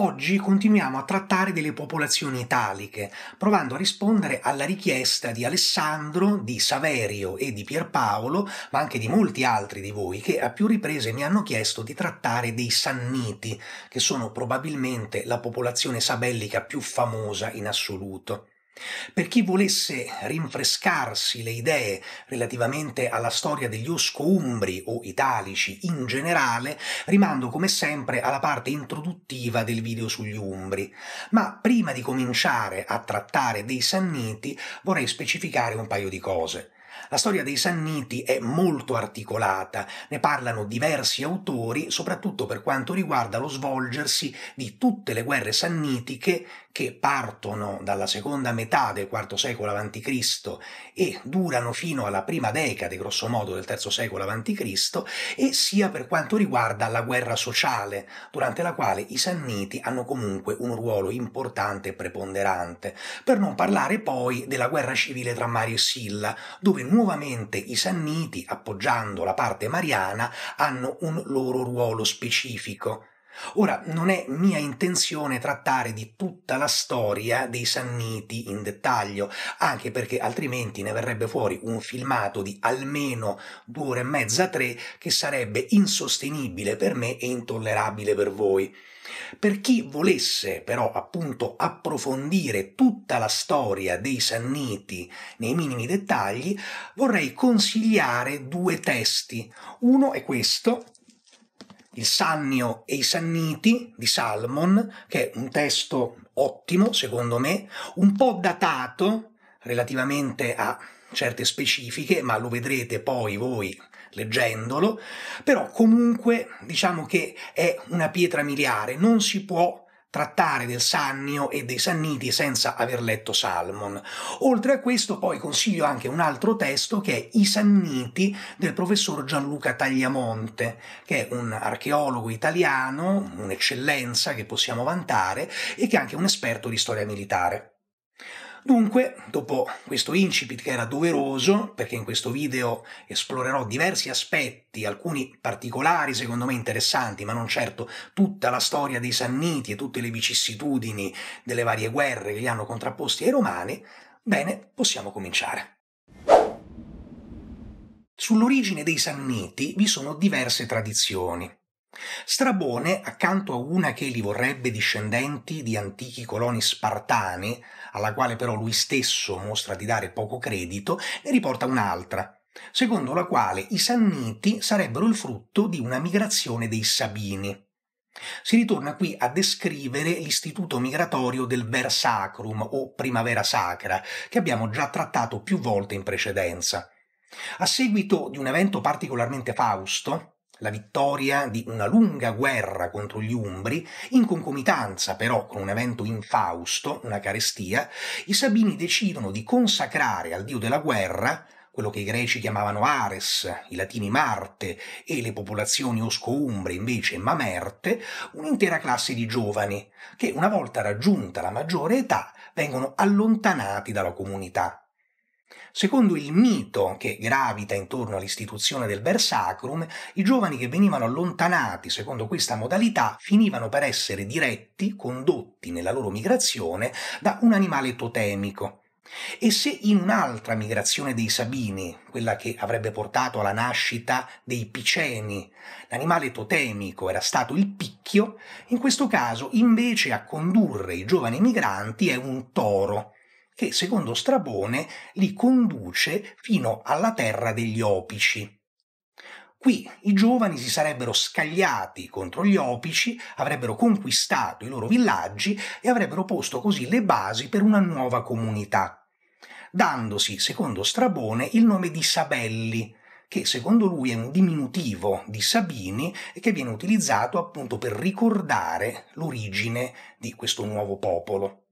Oggi continuiamo a trattare delle popolazioni italiche, provando a rispondere alla richiesta di Alessandro, di Saverio e di Pierpaolo, ma anche di molti altri di voi, che a più riprese mi hanno chiesto di trattare dei Sanniti, che sono probabilmente la popolazione sabellica più famosa in assoluto. Per chi volesse rinfrescarsi le idee relativamente alla storia degli osco umbri o Italici in generale, rimando come sempre alla parte introduttiva del video sugli Umbri. Ma prima di cominciare a trattare dei Sanniti vorrei specificare un paio di cose. La storia dei Sanniti è molto articolata, ne parlano diversi autori, soprattutto per quanto riguarda lo svolgersi di tutte le guerre sannitiche che partono dalla seconda metà del IV secolo a.C. e durano fino alla prima decade, grosso modo, del III secolo a.C., e sia per quanto riguarda la guerra sociale, durante la quale i Sanniti hanno comunque un ruolo importante e preponderante. Per non parlare poi della guerra civile tra Mario e Silla, dove nuovamente i Sanniti, appoggiando la parte mariana, hanno un loro ruolo specifico. Ora, non è mia intenzione trattare di tutta la storia dei Sanniti in dettaglio, anche perché altrimenti ne verrebbe fuori un filmato di almeno due ore e mezza, tre, che sarebbe insostenibile per me e intollerabile per voi. Per chi volesse però appunto approfondire tutta la storia dei Sanniti nei minimi dettagli, vorrei consigliare due testi. Uno è questo, il Sannio e i Sanniti di Salmon, che è un testo ottimo, secondo me, un po' datato relativamente a certe specifiche, ma lo vedrete poi voi leggendolo, però comunque diciamo che è una pietra miliare, non si può trattare del Sannio e dei Sanniti senza aver letto Salmon. Oltre a questo poi consiglio anche un altro testo che è I Sanniti del professor Gianluca Tagliamonte, che è un archeologo italiano, un'eccellenza che possiamo vantare e che è anche un esperto di storia militare. Dunque, dopo questo incipit che era doveroso, perché in questo video esplorerò diversi aspetti, alcuni particolari secondo me interessanti, ma non certo tutta la storia dei Sanniti e tutte le vicissitudini delle varie guerre che li hanno contrapposti ai Romani, bene, possiamo cominciare. Sull'origine dei Sanniti vi sono diverse tradizioni. Strabone, accanto a una che li vorrebbe discendenti di antichi coloni spartani, alla quale però lui stesso mostra di dare poco credito, ne riporta un'altra, secondo la quale i Sanniti sarebbero il frutto di una migrazione dei Sabini. Si ritorna qui a descrivere l'istituto migratorio del Ver Sacrum o Primavera Sacra, che abbiamo già trattato più volte in precedenza. A seguito di un evento particolarmente fausto, la vittoria di una lunga guerra contro gli Umbri, in concomitanza però con un evento infausto, una carestia, i Sabini decidono di consacrare al dio della guerra quello che i greci chiamavano Ares, i latini Marte e le popolazioni osco-umbre invece Mamerte, un'intera classe di giovani che una volta raggiunta la maggiore età vengono allontanati dalla comunità. Secondo il mito che gravita intorno all'istituzione del Versacrum, i giovani che venivano allontanati secondo questa modalità finivano per essere diretti, condotti nella loro migrazione da un animale totemico, e se in un'altra migrazione dei Sabini, quella che avrebbe portato alla nascita dei Piceni, l'animale totemico era stato il picchio, in questo caso invece a condurre i giovani migranti è un toro, che secondo Strabone li conduce fino alla terra degli Opici. Qui i giovani si sarebbero scagliati contro gli Opici, avrebbero conquistato i loro villaggi e avrebbero posto così le basi per una nuova comunità, dandosi, secondo Strabone, il nome di Sabelli, che secondo lui è un diminutivo di Sabini e che viene utilizzato appunto per ricordare l'origine di questo nuovo popolo.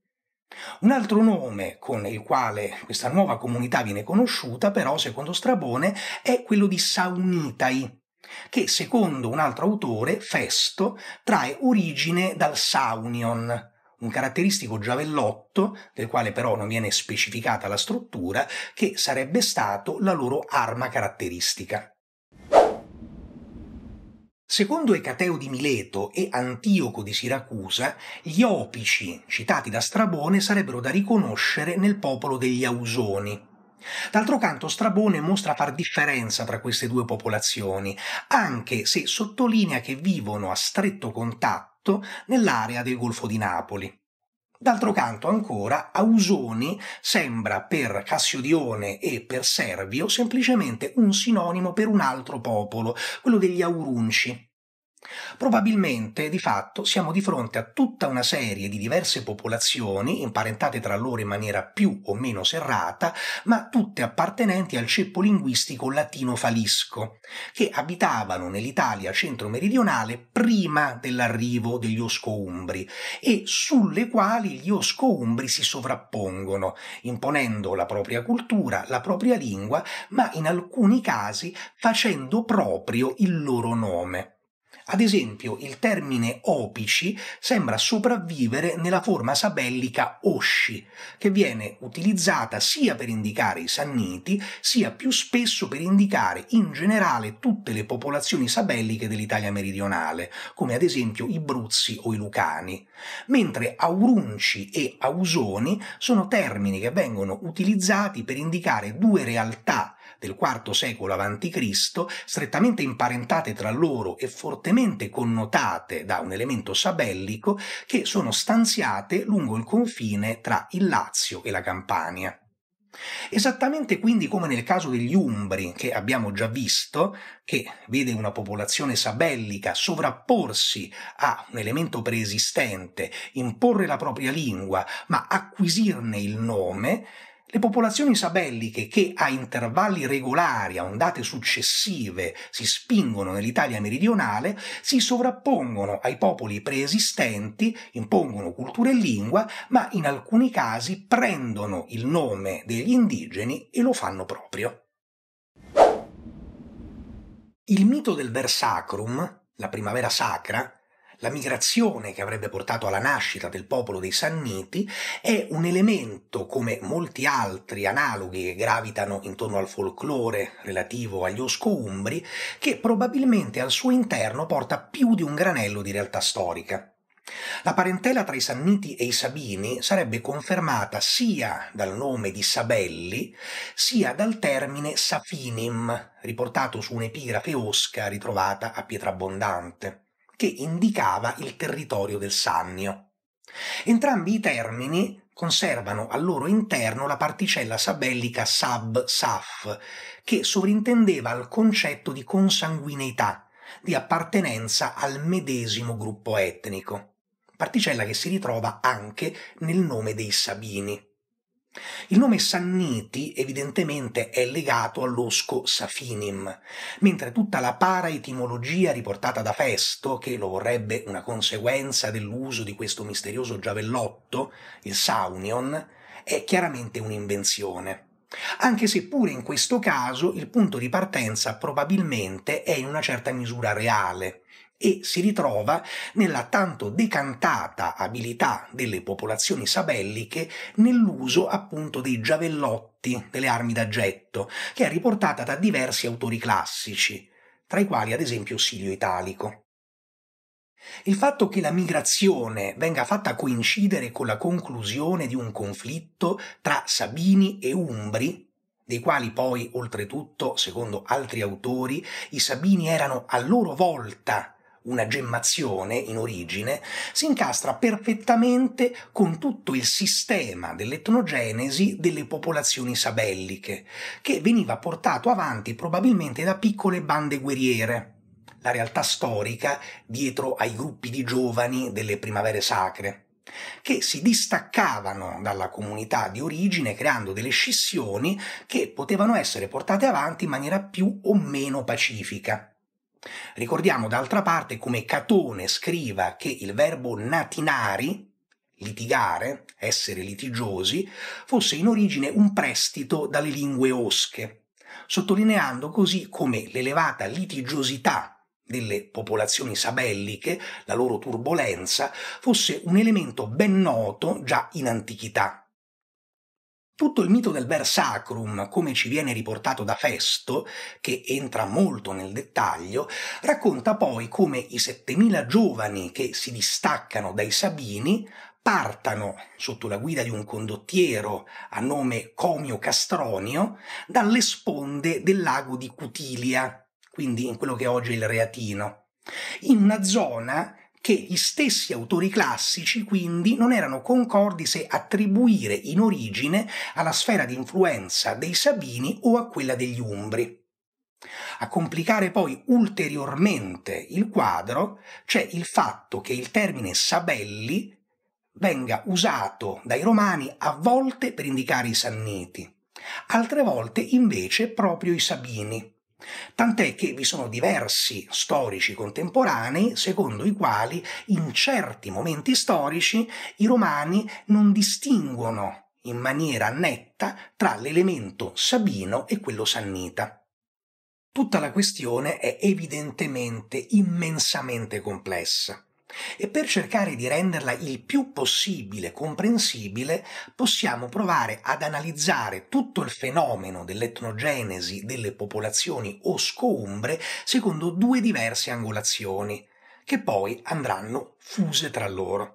Un altro nome con il quale questa nuova comunità viene conosciuta, però, secondo Strabone, è quello di Saunitai, che secondo un altro autore, Festo, trae origine dal Saunion, un caratteristico giavellotto, del quale però non viene specificata la struttura, che sarebbe stato la loro arma caratteristica. Secondo Ecateo di Mileto e Antioco di Siracusa, gli Opici, citati da Strabone, sarebbero da riconoscere nel popolo degli Ausoni. D'altro canto Strabone mostra far differenza tra queste due popolazioni, anche se sottolinea che vivono a stretto contatto nell'area del Golfo di Napoli. D'altro canto, ancora, Ausoni sembra per Cassiodione e per Servio semplicemente un sinonimo per un altro popolo, quello degli Aurunci, Probabilmente, di fatto, siamo di fronte a tutta una serie di diverse popolazioni, imparentate tra loro in maniera più o meno serrata, ma tutte appartenenti al ceppo linguistico latino-falisco, che abitavano nell'Italia centro-meridionale prima dell'arrivo degli Osco-Umbri e sulle quali gli Osco-Umbri si sovrappongono, imponendo la propria cultura, la propria lingua, ma in alcuni casi facendo proprio il loro nome. Ad esempio, il termine opici sembra sopravvivere nella forma sabellica osci, che viene utilizzata sia per indicare i Sanniti, sia più spesso per indicare in generale tutte le popolazioni sabelliche dell'Italia meridionale, come ad esempio i Bruzzi o i Lucani, mentre Aurunci e Ausoni sono termini che vengono utilizzati per indicare due realtà del IV secolo a.C., strettamente imparentate tra loro e fortemente connotate da un elemento sabellico, che sono stanziate lungo il confine tra il Lazio e la Campania. Esattamente quindi come nel caso degli Umbri, che abbiamo già visto, che vede una popolazione sabellica sovrapporsi a un elemento preesistente, imporre la propria lingua, ma acquisirne il nome, le popolazioni sabelliche che a intervalli regolari, a ondate successive, si spingono nell'Italia meridionale, si sovrappongono ai popoli preesistenti, impongono cultura e lingua, ma in alcuni casi prendono il nome degli indigeni e lo fanno proprio. Il mito del Versacrum, la primavera sacra, la migrazione che avrebbe portato alla nascita del popolo dei Sanniti è un elemento, come molti altri analoghi che gravitano intorno al folklore relativo agli Osco-Umbri, che probabilmente al suo interno porta più di un granello di realtà storica. La parentela tra i Sanniti e i Sabini sarebbe confermata sia dal nome di Sabelli, sia dal termine Safinim, riportato su un'epigrafe osca ritrovata a Pietrabbondante che indicava il territorio del Sannio. Entrambi i termini conservano al loro interno la particella sabellica sab-saf, che sovrintendeva al concetto di consanguineità, di appartenenza al medesimo gruppo etnico, particella che si ritrova anche nel nome dei Sabini. Il nome Sanniti evidentemente è legato all'osco Safinim, mentre tutta la paraetimologia riportata da Festo, che lo vorrebbe una conseguenza dell'uso di questo misterioso giavellotto, il Saunion, è chiaramente un'invenzione. Anche se pure in questo caso il punto di partenza probabilmente è in una certa misura reale, e si ritrova nella tanto decantata abilità delle popolazioni sabelliche nell'uso appunto dei giavellotti, delle armi da getto, che è riportata da diversi autori classici, tra i quali ad esempio Silio Italico. Il fatto che la migrazione venga fatta coincidere con la conclusione di un conflitto tra Sabini e Umbri, dei quali poi, oltretutto, secondo altri autori, i Sabini erano a loro volta una gemmazione in origine, si incastra perfettamente con tutto il sistema dell'etnogenesi delle popolazioni sabelliche, che veniva portato avanti probabilmente da piccole bande guerriere la realtà storica dietro ai gruppi di giovani delle primavere sacre che si distaccavano dalla comunità di origine creando delle scissioni che potevano essere portate avanti in maniera più o meno pacifica. Ricordiamo d'altra parte come Catone scriva che il verbo natinari, litigare, essere litigiosi, fosse in origine un prestito dalle lingue osche, sottolineando così come l'elevata litigiosità delle popolazioni sabelliche, la loro turbolenza, fosse un elemento ben noto già in antichità. Tutto il mito del sacrum, come ci viene riportato da Festo, che entra molto nel dettaglio, racconta poi come i 7000 giovani che si distaccano dai Sabini partano, sotto la guida di un condottiero a nome Comio Castronio, dalle sponde del lago di Cutilia, quindi in quello che oggi è il Reatino, in una zona che gli stessi autori classici quindi non erano concordi se attribuire in origine alla sfera di influenza dei Sabini o a quella degli Umbri. A complicare poi ulteriormente il quadro c'è il fatto che il termine Sabelli venga usato dai romani a volte per indicare i Sanniti, altre volte invece proprio i Sabini Tant'è che vi sono diversi storici contemporanei secondo i quali in certi momenti storici i romani non distinguono in maniera netta tra l'elemento sabino e quello sannita. Tutta la questione è evidentemente immensamente complessa e per cercare di renderla il più possibile comprensibile possiamo provare ad analizzare tutto il fenomeno dell'etnogenesi delle popolazioni osco-umbre secondo due diverse angolazioni, che poi andranno fuse tra loro.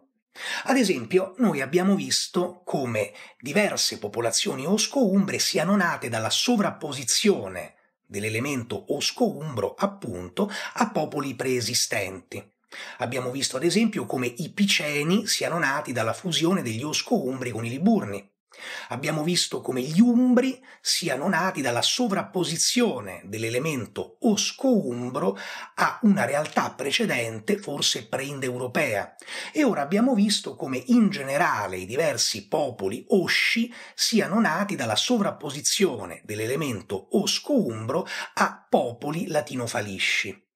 Ad esempio, noi abbiamo visto come diverse popolazioni osco-umbre siano nate dalla sovrapposizione dell'elemento osco-umbro appunto a popoli preesistenti Abbiamo visto ad esempio come i Piceni siano nati dalla fusione degli Osco-Umbri con i Liburni. Abbiamo visto come gli Umbri siano nati dalla sovrapposizione dell'elemento osco-umbro a una realtà precedente, forse pre-indoeuropea. E ora abbiamo visto come in generale i diversi popoli osci siano nati dalla sovrapposizione dell'elemento osco-umbro a popoli latinofalisci.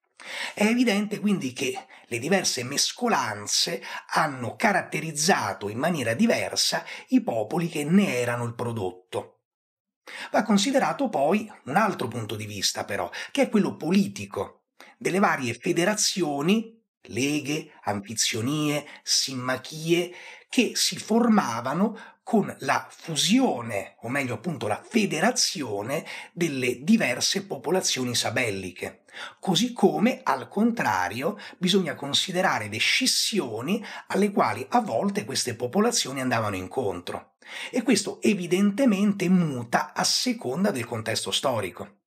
È evidente quindi che le diverse mescolanze hanno caratterizzato in maniera diversa i popoli che ne erano il prodotto. Va considerato poi un altro punto di vista però, che è quello politico, delle varie federazioni, leghe, anfizionie, simmachie, che si formavano con la fusione, o meglio appunto la federazione delle diverse popolazioni sabelliche. Così come, al contrario, bisogna considerare le scissioni alle quali a volte queste popolazioni andavano incontro. E questo evidentemente muta a seconda del contesto storico.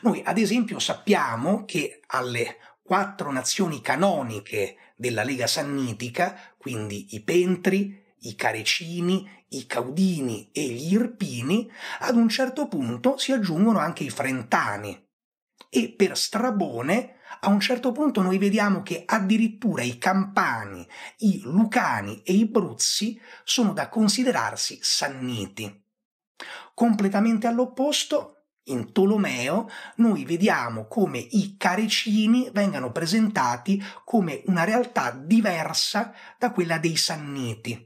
Noi, ad esempio, sappiamo che alle quattro nazioni canoniche della Lega Sannitica, quindi i Pentri, i Carecini, i Caudini e gli Irpini, ad un certo punto si aggiungono anche i Frentani. E per Strabone, a un certo punto noi vediamo che addirittura i Campani, i Lucani e i Bruzzi sono da considerarsi sanniti. Completamente all'opposto, in Tolomeo noi vediamo come i Carecini vengano presentati come una realtà diversa da quella dei Sanniti.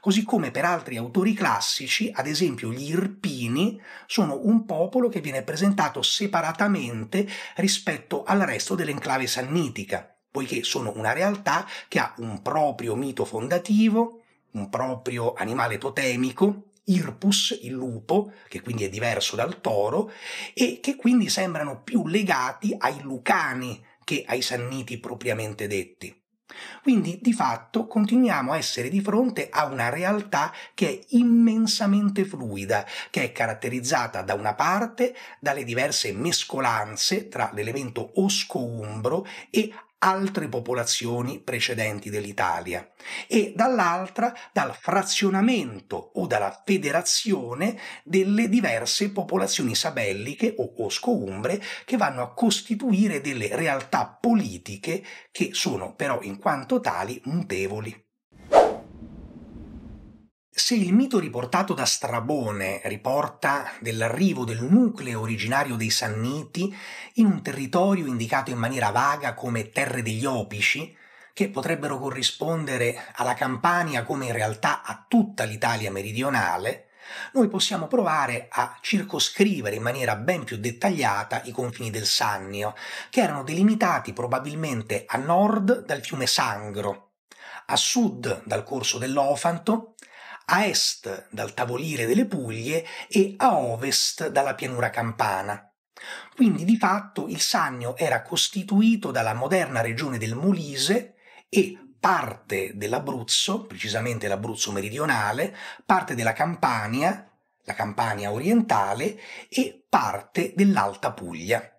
Così come per altri autori classici, ad esempio gli Irpini, sono un popolo che viene presentato separatamente rispetto al resto dell'enclave sannitica, poiché sono una realtà che ha un proprio mito fondativo, un proprio animale totemico, Irpus, il lupo, che quindi è diverso dal toro, e che quindi sembrano più legati ai lucani che ai sanniti propriamente detti. Quindi di fatto continuiamo a essere di fronte a una realtà che è immensamente fluida, che è caratterizzata da una parte dalle diverse mescolanze tra l'elemento osco-umbro e altre popolazioni precedenti dell'Italia e dall'altra dal frazionamento o dalla federazione delle diverse popolazioni sabelliche o osco-umbre che vanno a costituire delle realtà politiche che sono però in quanto tali mutevoli. Se il mito riportato da Strabone riporta dell'arrivo del nucleo originario dei Sanniti in un territorio indicato in maniera vaga come terre degli Opici, che potrebbero corrispondere alla Campania come in realtà a tutta l'Italia meridionale, noi possiamo provare a circoscrivere in maniera ben più dettagliata i confini del Sannio, che erano delimitati probabilmente a nord dal fiume Sangro, a sud dal corso dell'Ofanto a est dal Tavoliere delle Puglie e a ovest dalla pianura campana. Quindi di fatto il Sannio era costituito dalla moderna regione del Molise e parte dell'Abruzzo, precisamente l'Abruzzo meridionale, parte della Campania, la Campania orientale e parte dell'Alta Puglia.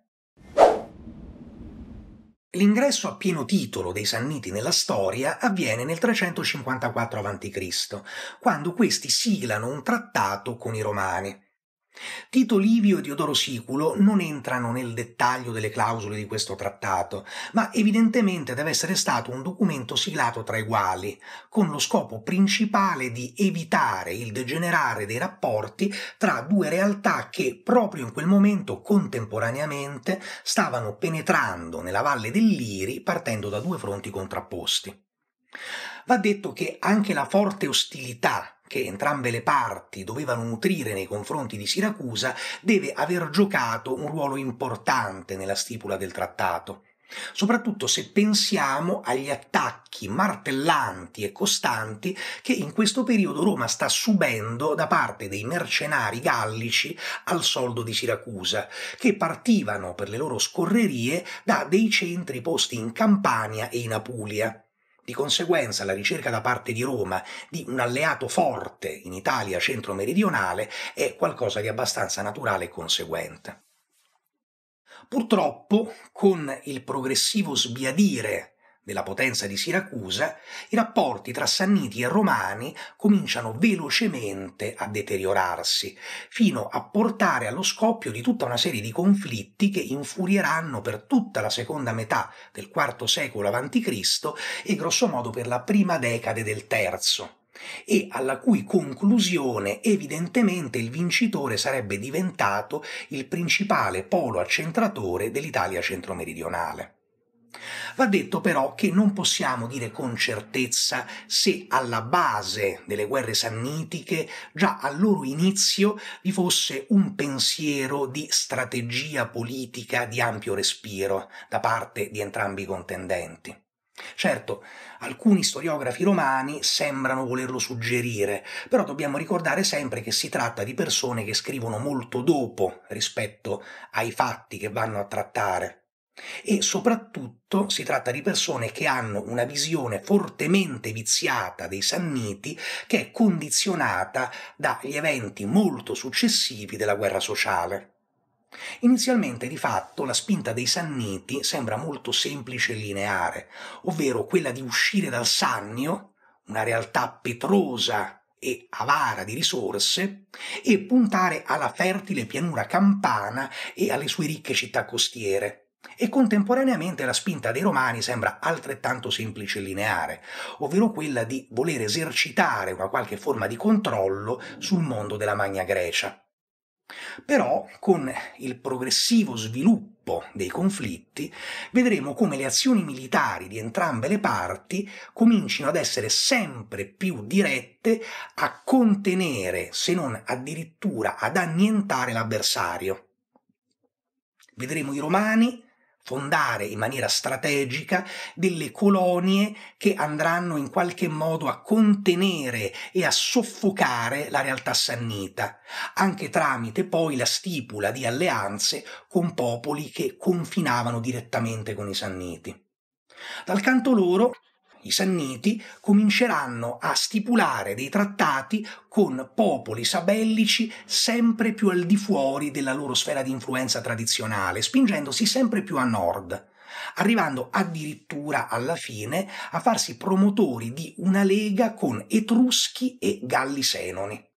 L'ingresso a pieno titolo dei Sanniti nella storia avviene nel 354 a.C., quando questi siglano un trattato con i Romani. Tito Livio e Diodoro Siculo non entrano nel dettaglio delle clausole di questo trattato, ma evidentemente deve essere stato un documento siglato tra uguali, con lo scopo principale di evitare il degenerare dei rapporti tra due realtà che proprio in quel momento contemporaneamente stavano penetrando nella valle dell'Iri partendo da due fronti contrapposti. Va detto che anche la forte ostilità che entrambe le parti dovevano nutrire nei confronti di Siracusa, deve aver giocato un ruolo importante nella stipula del trattato soprattutto se pensiamo agli attacchi martellanti e costanti che in questo periodo Roma sta subendo da parte dei mercenari gallici al soldo di Siracusa, che partivano per le loro scorrerie da dei centri posti in Campania e in Apulia. Di conseguenza la ricerca da parte di Roma di un alleato forte in Italia centro-meridionale è qualcosa di abbastanza naturale e conseguente. Purtroppo, con il progressivo sbiadire della potenza di Siracusa, i rapporti tra Sanniti e Romani cominciano velocemente a deteriorarsi, fino a portare allo scoppio di tutta una serie di conflitti che infurieranno per tutta la seconda metà del IV secolo a.C. e grossomodo per la prima decade del III e alla cui conclusione evidentemente il vincitore sarebbe diventato il principale polo accentratore dell'Italia centromeridionale. Va detto però che non possiamo dire con certezza se alla base delle guerre sannitiche già al loro inizio vi fosse un pensiero di strategia politica di ampio respiro da parte di entrambi i contendenti. Certo, alcuni storiografi romani sembrano volerlo suggerire, però dobbiamo ricordare sempre che si tratta di persone che scrivono molto dopo rispetto ai fatti che vanno a trattare e soprattutto si tratta di persone che hanno una visione fortemente viziata dei sanniti che è condizionata dagli eventi molto successivi della guerra sociale. Inizialmente di fatto la spinta dei sanniti sembra molto semplice e lineare, ovvero quella di uscire dal sannio, una realtà petrosa e avara di risorse, e puntare alla fertile pianura campana e alle sue ricche città costiere. E contemporaneamente la spinta dei romani sembra altrettanto semplice e lineare, ovvero quella di voler esercitare una qualche forma di controllo sul mondo della Magna Grecia. Però, con il progressivo sviluppo dei conflitti, vedremo come le azioni militari di entrambe le parti comincino ad essere sempre più dirette a contenere, se non addirittura ad annientare l'avversario. Vedremo i romani fondare in maniera strategica delle colonie che andranno in qualche modo a contenere e a soffocare la realtà sannita, anche tramite poi la stipula di alleanze con popoli che confinavano direttamente con i sanniti. Dal canto loro, i Sanniti cominceranno a stipulare dei trattati con popoli sabellici sempre più al di fuori della loro sfera di influenza tradizionale, spingendosi sempre più a nord arrivando addirittura alla fine a farsi promotori di una lega con Etruschi e Gallisenoni.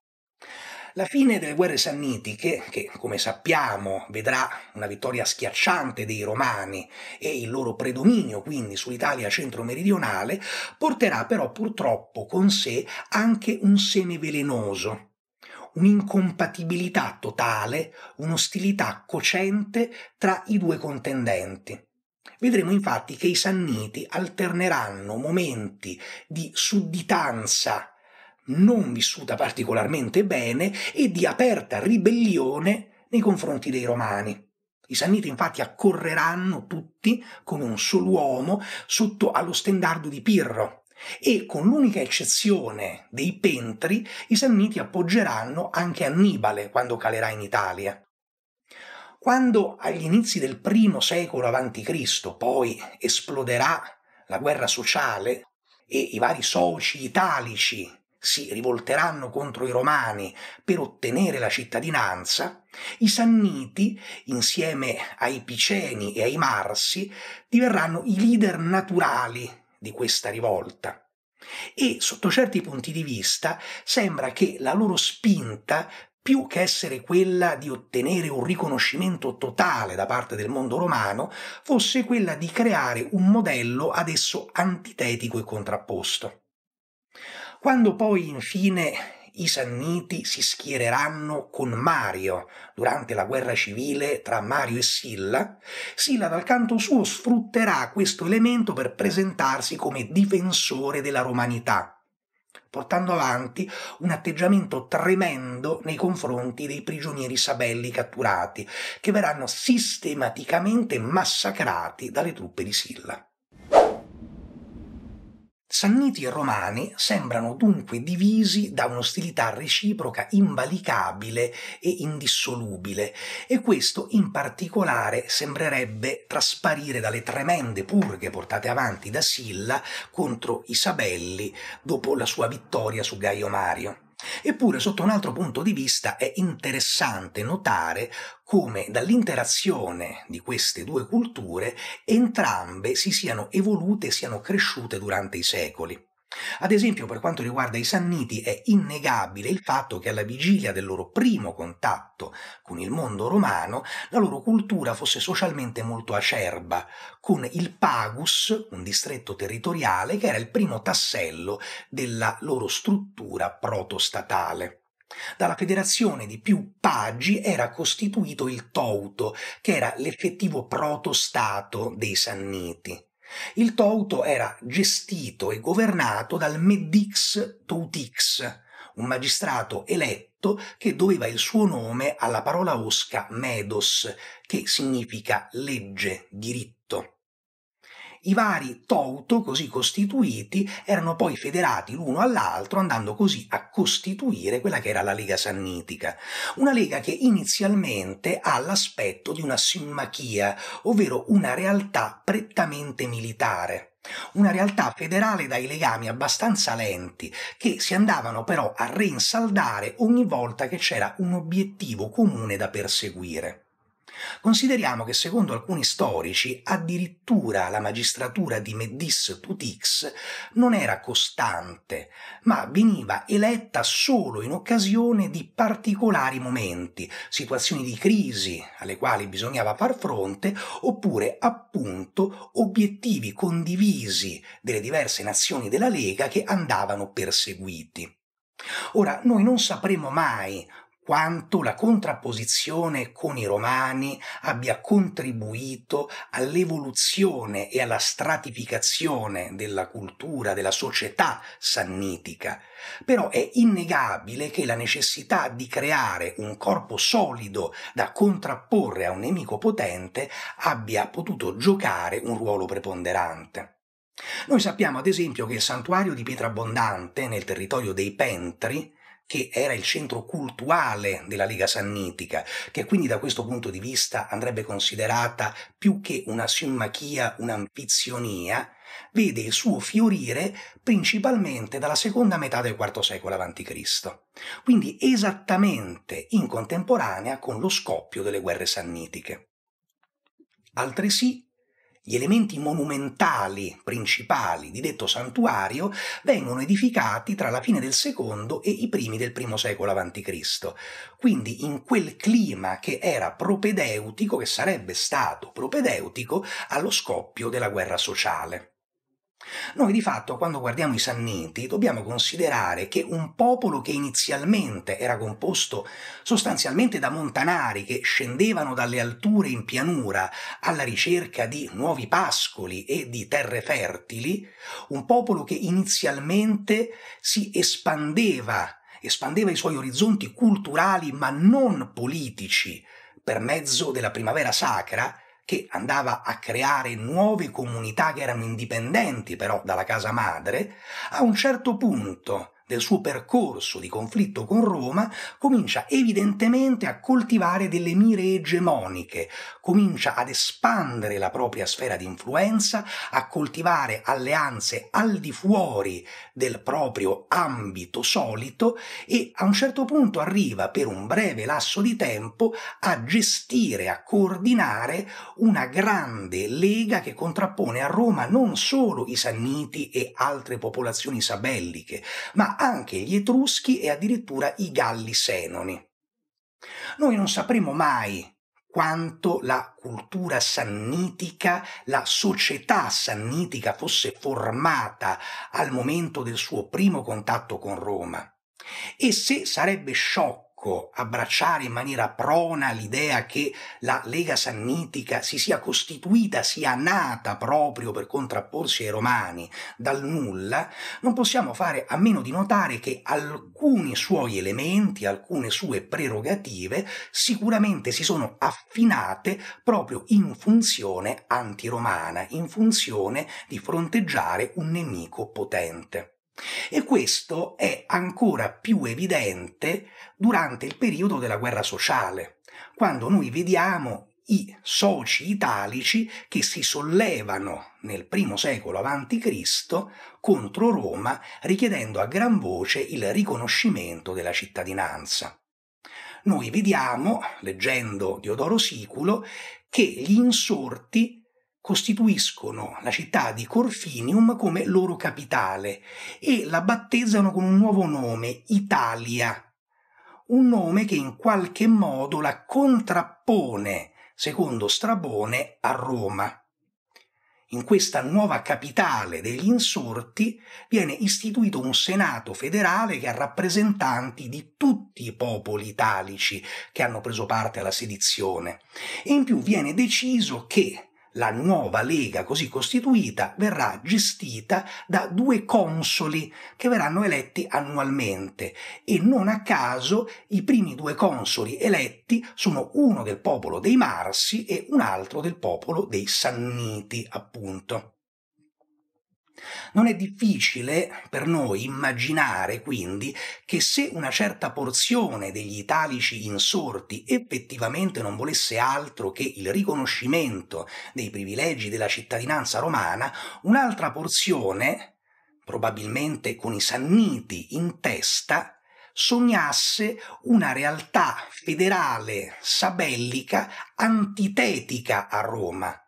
La fine delle guerre sannitiche, che come sappiamo vedrà una vittoria schiacciante dei Romani e il loro predominio quindi sull'Italia centro-meridionale, porterà però purtroppo con sé anche un seme velenoso, un'incompatibilità totale, un'ostilità cocente tra i due contendenti. Vedremo infatti che i Sanniti alterneranno momenti di sudditanza non vissuta particolarmente bene e di aperta ribellione nei confronti dei romani. I Sanniti infatti accorreranno tutti come un solo uomo sotto allo stendardo di Pirro e con l'unica eccezione dei Pentri i Sanniti appoggeranno anche Annibale quando calerà in Italia. Quando agli inizi del primo secolo a.C. poi esploderà la guerra sociale e i vari soci italici si rivolteranno contro i romani per ottenere la cittadinanza, i Sanniti, insieme ai Piceni e ai Marsi, diverranno i leader naturali di questa rivolta. E sotto certi punti di vista sembra che la loro spinta più che essere quella di ottenere un riconoscimento totale da parte del mondo romano, fosse quella di creare un modello ad esso antitetico e contrapposto. Quando poi infine i Sanniti si schiereranno con Mario durante la guerra civile tra Mario e Silla, Silla dal canto suo sfrutterà questo elemento per presentarsi come difensore della romanità, portando avanti un atteggiamento tremendo nei confronti dei prigionieri sabelli catturati, che verranno sistematicamente massacrati dalle truppe di Silla. Sanniti e romani sembrano dunque divisi da un'ostilità reciproca invalicabile e indissolubile e questo in particolare sembrerebbe trasparire dalle tremende purghe portate avanti da Silla contro i Sabelli dopo la sua vittoria su Gaio Mario. Eppure, sotto un altro punto di vista, è interessante notare come dall'interazione di queste due culture entrambe si siano evolute e siano cresciute durante i secoli. Ad esempio, per quanto riguarda i Sanniti, è innegabile il fatto che alla vigilia del loro primo contatto con il mondo romano, la loro cultura fosse socialmente molto acerba, con il Pagus, un distretto territoriale che era il primo tassello della loro struttura protostatale. Dalla federazione di più pagi era costituito il Tauto, che era l'effettivo protostato dei Sanniti. Il Tauto era gestito e governato dal Medix Toutix, un magistrato eletto che doveva il suo nome alla parola osca medos, che significa legge, diritto. I vari tauto così costituiti erano poi federati l'uno all'altro andando così a costituire quella che era la Lega Sannitica, una lega che inizialmente ha l'aspetto di una simmachia, ovvero una realtà prettamente militare. Una realtà federale dai legami abbastanza lenti, che si andavano però a reinsaldare ogni volta che c'era un obiettivo comune da perseguire. Consideriamo che secondo alcuni storici addirittura la magistratura di Medis Tutix non era costante, ma veniva eletta solo in occasione di particolari momenti, situazioni di crisi alle quali bisognava far fronte, oppure appunto obiettivi condivisi delle diverse nazioni della Lega che andavano perseguiti. Ora, noi non sapremo mai quanto la contrapposizione con i romani abbia contribuito all'evoluzione e alla stratificazione della cultura, della società sannitica. Però è innegabile che la necessità di creare un corpo solido da contrapporre a un nemico potente abbia potuto giocare un ruolo preponderante. Noi sappiamo ad esempio che il santuario di Pietra Abbondante nel territorio dei Pentri che era il centro cultuale della Lega Sannitica, che quindi da questo punto di vista andrebbe considerata più che una simmachia, un'ambizionia, vede il suo fiorire principalmente dalla seconda metà del IV secolo a.C., quindi esattamente in contemporanea con lo scoppio delle guerre sannitiche. Altresì gli elementi monumentali principali di detto santuario vengono edificati tra la fine del secondo e i primi del primo secolo a.C. Quindi in quel clima che era propedeutico, che sarebbe stato propedeutico allo scoppio della guerra sociale. Noi di fatto quando guardiamo i Sanniti dobbiamo considerare che un popolo che inizialmente era composto sostanzialmente da montanari che scendevano dalle alture in pianura alla ricerca di nuovi pascoli e di terre fertili, un popolo che inizialmente si espandeva, espandeva i suoi orizzonti culturali ma non politici per mezzo della primavera sacra, che andava a creare nuove comunità che erano indipendenti però dalla casa madre, a un certo punto del suo percorso di conflitto con Roma, comincia evidentemente a coltivare delle mire egemoniche, comincia ad espandere la propria sfera di influenza, a coltivare alleanze al di fuori del proprio ambito solito e a un certo punto arriva per un breve lasso di tempo a gestire, a coordinare una grande lega che contrappone a Roma non solo i Sanniti e altre popolazioni sabelliche, ma anche gli Etruschi e addirittura i Galli Senoni. Noi non sapremo mai quanto la cultura sannitica, la società sannitica fosse formata al momento del suo primo contatto con Roma e se sarebbe sciocco ecco, abbracciare in maniera prona l'idea che la Lega Sannitica si sia costituita, sia nata proprio per contrapporsi ai Romani dal nulla, non possiamo fare a meno di notare che alcuni suoi elementi, alcune sue prerogative sicuramente si sono affinate proprio in funzione antiromana, in funzione di fronteggiare un nemico potente. E questo è ancora più evidente durante il periodo della guerra sociale, quando noi vediamo i soci italici che si sollevano nel primo secolo a.C. contro Roma richiedendo a gran voce il riconoscimento della cittadinanza. Noi vediamo, leggendo Diodoro Siculo, che gli insorti costituiscono la città di Corfinium come loro capitale e la battezzano con un nuovo nome, Italia, un nome che in qualche modo la contrappone, secondo Strabone, a Roma. In questa nuova capitale degli insorti viene istituito un senato federale che ha rappresentanti di tutti i popoli italici che hanno preso parte alla sedizione e in più viene deciso che la nuova Lega così costituita verrà gestita da due consoli che verranno eletti annualmente e non a caso i primi due consoli eletti sono uno del popolo dei Marsi e un altro del popolo dei Sanniti, appunto. Non è difficile per noi immaginare quindi che se una certa porzione degli italici insorti effettivamente non volesse altro che il riconoscimento dei privilegi della cittadinanza romana, un'altra porzione, probabilmente con i sanniti in testa, sognasse una realtà federale sabellica antitetica a Roma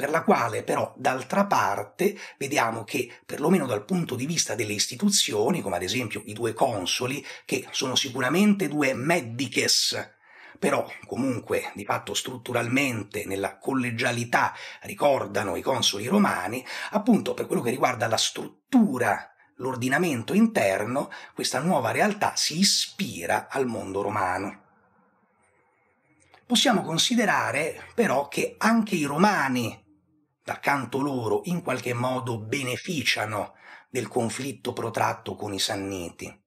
per la quale però d'altra parte vediamo che perlomeno dal punto di vista delle istituzioni, come ad esempio i due consoli, che sono sicuramente due mediches, però comunque di fatto strutturalmente nella collegialità ricordano i consoli romani, appunto per quello che riguarda la struttura, l'ordinamento interno, questa nuova realtà si ispira al mondo romano. Possiamo considerare però che anche i romani da canto loro in qualche modo beneficiano del conflitto protratto con i Sanniti.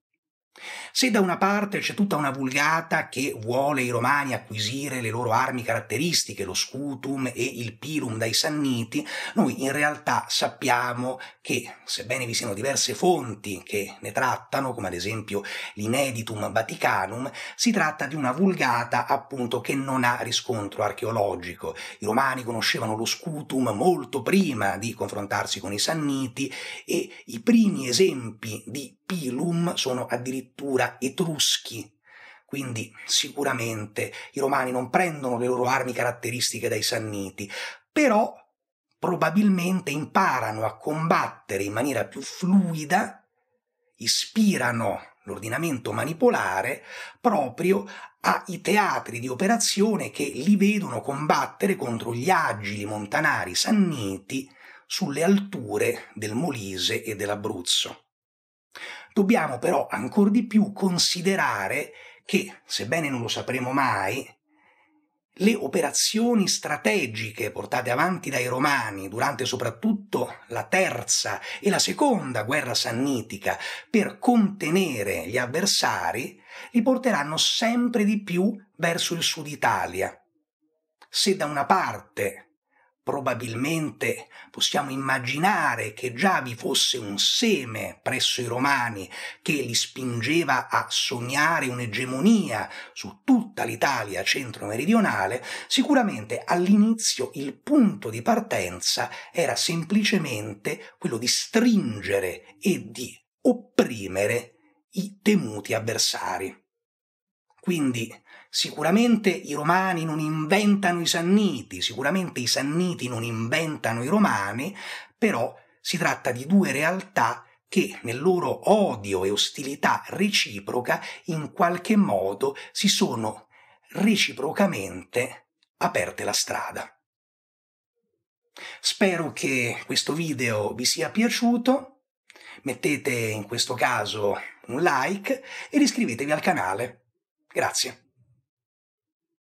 Se da una parte c'è tutta una vulgata che vuole i romani acquisire le loro armi caratteristiche, lo scutum e il pirum dai sanniti, noi in realtà sappiamo che, sebbene vi siano diverse fonti che ne trattano, come ad esempio l'ineditum Vaticanum, si tratta di una vulgata appunto che non ha riscontro archeologico. I romani conoscevano lo scutum molto prima di confrontarsi con i sanniti e i primi esempi di pilum sono addirittura etruschi. Quindi sicuramente i romani non prendono le loro armi caratteristiche dai sanniti, però probabilmente imparano a combattere in maniera più fluida, ispirano l'ordinamento manipolare proprio ai teatri di operazione che li vedono combattere contro gli agili montanari sanniti sulle alture del Molise e dell'Abruzzo. Dobbiamo però ancora di più considerare che, sebbene non lo sapremo mai, le operazioni strategiche portate avanti dai Romani durante soprattutto la terza e la seconda guerra sannitica per contenere gli avversari li porteranno sempre di più verso il sud Italia. Se da una parte Probabilmente possiamo immaginare che già vi fosse un seme presso i romani che li spingeva a sognare un'egemonia su tutta l'Italia centro-meridionale, sicuramente all'inizio il punto di partenza era semplicemente quello di stringere e di opprimere i temuti avversari. Quindi Sicuramente i romani non inventano i sanniti, sicuramente i sanniti non inventano i romani, però si tratta di due realtà che nel loro odio e ostilità reciproca in qualche modo si sono reciprocamente aperte la strada. Spero che questo video vi sia piaciuto, mettete in questo caso un like ed iscrivetevi al canale. Grazie.